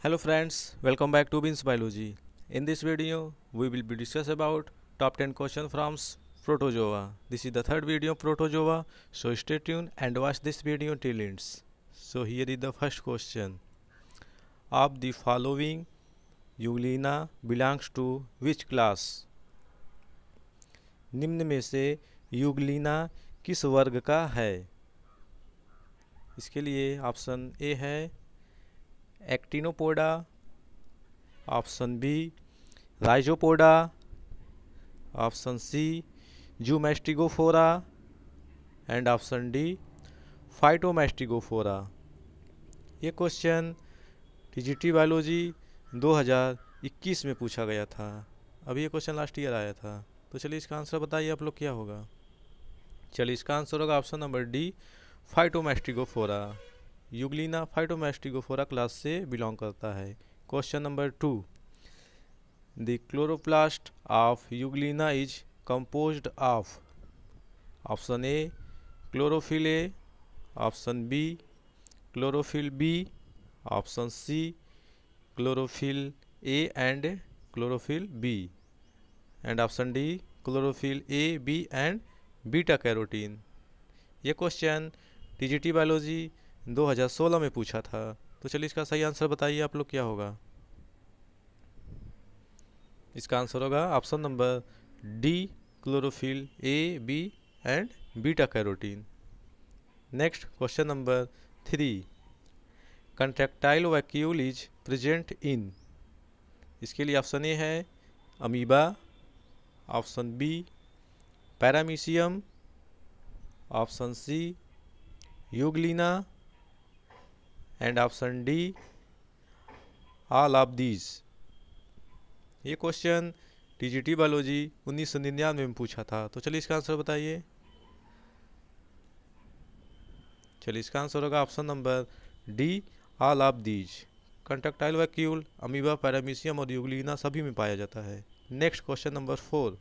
Hello friends, welcome back to Beans Biology. In this video, we will be discuss about top 10 question from protozoa. This is the third video of protozoa, so stay tuned and watch this video till ends. So here is the first question. Of the following, Eulina belongs to which class? निम्न में से Euglena किस वर्ग का है इसके लिए option A है actinopoda option B rhizopoda option C zoomastigophora and option D phytomastigophora ये क्वेश्चन डिजिटी बायोलॉजी 2021 में पूछा गया था अभी ये क्वेश्चन लास्ट ईयर आया था तो चलिए इसका आंसर बताइए आप लोग क्या होगा चलिए इसका आंसर होगा option number D phytomastigophora euglena phytomastigophora class से बिलोंग करता है question number two the chloroplast of euglena is composed of option A chlorophyll A option B chlorophyll B option C chlorophyll A and chlorophyll B and option D chlorophyll A B and beta carotene ये क्वेश्चन T biology 2016 में पूछा था तो चलिए इसका सही answer बताइए आप लोग क्या होगा इसका आंसर होगा option number D chlorophyll A B and beta carotene next question number three contractile vacuole is present in इसके लिए ऑप्शन ए है amoeba option B paramecium option C euglena and option D all of these ये question TGT biology उन्नीस सौ निन्यानवे में पूछा था तो चलिए इसका आंसर बताइए चलिए इसका आंसर होगा option number D all of these contractile vacuole amoeba paramecium और यूगलिना सभी में पाया जाता है next question number four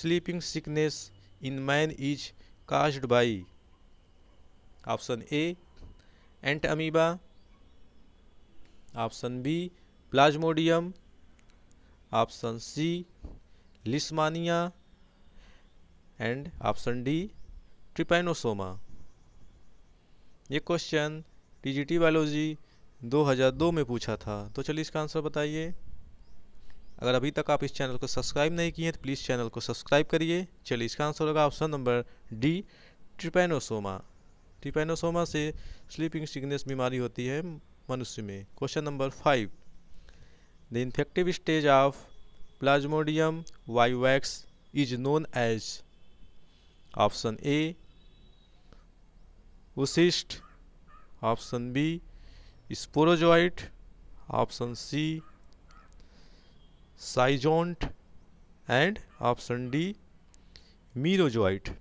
sleeping sickness in man is caused by option A entamoeba option B plasmodium option C leishmania and option D trypanosoma ये question TGT biology 2002 में पूछा था तो चलिए इसका आंसर बताइए अगर अभी तक आप इस चैनल को सब्सक्राइब नहीं किए हैं तो प्लीज़ चैनल को सब्सक्राइब करिए चलिए इसका आंसर होगा option number D trypanosoma trypanosoma से स्लीपिंग सिकनेस बीमारी होती है मनुष्य में question number five the infective stage of plasmodium vivax is known as option A oocyst option B sporozoite option C schizont and option D merozoite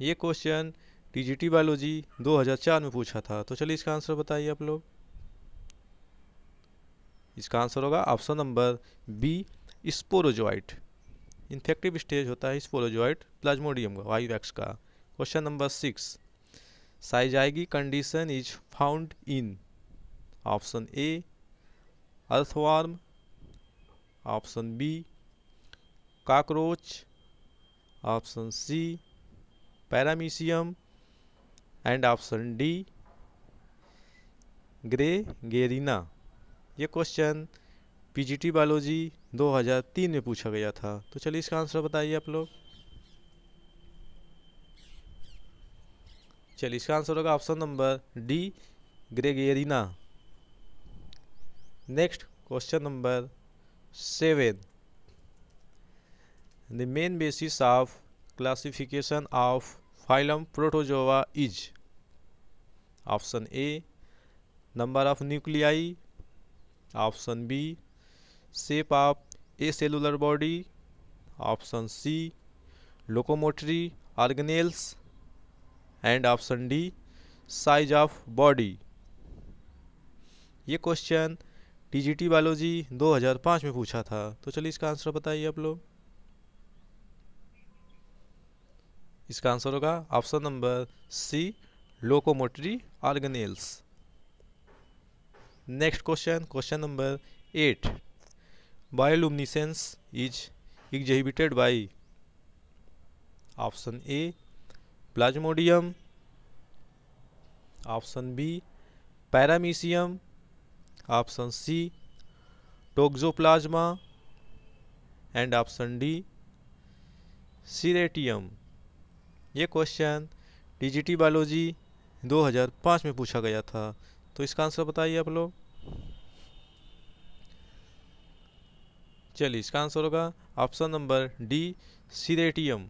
ये question TGT biology 2004 में पूछा था तो चलिए इसका आंसर बताइए आप लोग इसका आंसर होगा option number B sporozoite infective stage होता है स्पोरोजोइट प्लाज्मोडियम का वायु एक्स का question number six syzygy condition is found in option A earthworm option B cockroach option C paramecium and option D gregarina ये question PGT biology 2003 में पूछा गया था तो चलिए इसका आंसर बताइए आप लोग चलिए इसका आंसर होगा option number D gregarina next question number seven the main basis of classification of phylum protozoa is option A number of nuclei option B shape of a cellular body option C locomotory organelles and option D size of body ये question TGT biology 2005 में पूछा था तो चलिए इसका answer बताइए आप लोग इसका आंसर होगा option number C locomotory organelles next question question number eight bioluminescence is exhibited by option A plasmodium option B paramecium option C toxoplasma and option D ceratium ये क्वेश्चन डिजिटी बायोलॉजी 2005 में पूछा गया था तो इसका आंसर बताइए आप लोग चलिए इसका आंसर होगा option number D ceratium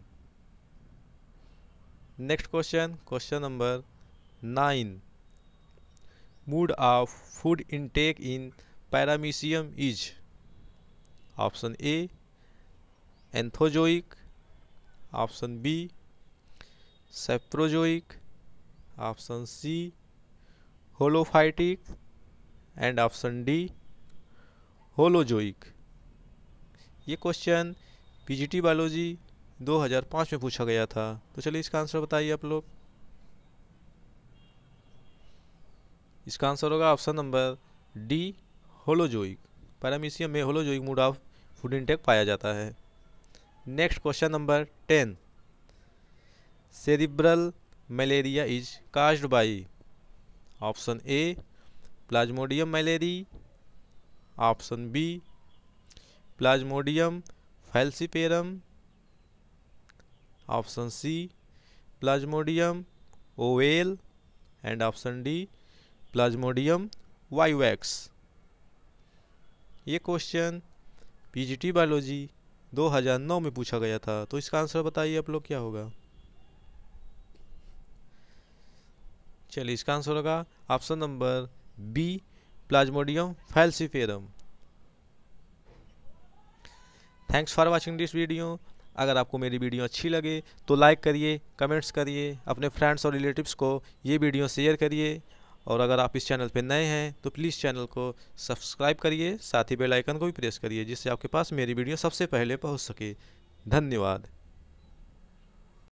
next question question number nine mode of food intake in paramecium is option A anthozoic option B saprozoic option C holophytic and option D holozoic ये question PGT biology 2005 में पूछा गया था तो चलिए इसका answer बताइए आप लोग इसका आंसर होगा option number D holozoic paramecium में holozoic mode of food intake पाया जाता है next question number ten cerebral malaria is caused by option A plasmodium malariae option B plasmodium falciparum option C plasmodium ovale and option D plasmodium vivax ये question PGT biology 2009 में पूछा गया था तो इसका आंसर बताइए आप लोग क्या होगा चलिए इसका आंसर होगा option number B plasmodium falciparum thanks for watching this video अगर आपको मेरी वीडियो अच्छी लगे तो लाइक करिए कमेंट्स करिए अपने फ्रेंड्स और रिलेटिव्स को ये वीडियो शेयर करिए और अगर आप इस चैनल पर नए हैं तो प्लीज़ चैनल को सब्सक्राइब करिए साथ ही बेल आइकन को भी प्रेस करिए जिससे आपके पास मेरी वीडियो सबसे पहले पहुंच सके धन्यवाद